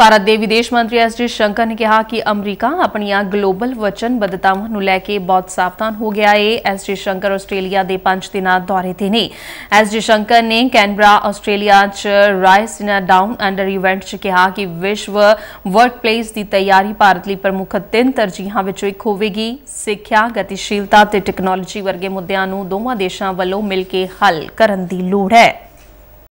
ਭਾਰਤ ਦੇ ਵਿਦੇਸ਼ ਮੰਤਰੀ ਐਸ ਜੀ ਸ਼ੰਕਰ ਨੇ ਕਿਹਾ ਕਿ ਅਮਰੀਕਾ ਆਪਣੀਆਂ ਗਲੋਬਲ ਵਚਨਬੱਧਤਾਵਾਂ ਨੂੰ ਲੈ ਕੇ ਬਹੁਤ ਸਾਵਧਾਨ ਹੋ ਗਿਆ ਹੈ ਐਸ ਜੀ ਸ਼ੰਕਰ ਆਸਟ੍ਰੇਲੀਆ ਦੇ 5 ਦਿਨਾਂ ਦੌਰੇ ਤੇ ਨੇ ਐਸ ਜੀ ਸ਼ੰਕਰ ਨੇ ਕੈਨਬਰਾ ਆਸਟ੍ਰੇਲੀਆ 'ਚ ਰਾਇਸਿਨਾ ਡਾਊਨ ਅੰਡਰ ਇਵੈਂਟ 'ਚ ਕਿਹਾ ਕਿ ਵਿਸ਼ਵ ਵਰਕਪਲੇਸ ਦੀ ਤਿਆਰੀ ਭਾਰਤ ਲਈ ਪ੍ਰਮੁੱਖ ਤਿੰਨ ਤਰਜੀਹਾਂ ਵਿੱਚੋਂ ਇੱਕ ਹੋਵੇਗੀ ਸਿੱਖਿਆ ਗਤੀਸ਼ੀਲਤਾ ਤੇ ਟੈਕਨੋਲੋਜੀ ਵਰਗੇ ਮੁੱਦਿਆਂ ਨੂੰ ਦੋਵਾਂ ਦੇਸ਼ਾਂ ਵੱਲੋਂ ਮਿਲ ਕੇ ਹੱਲ ਕਰਨ ਦੀ ਲੋੜ ਹੈ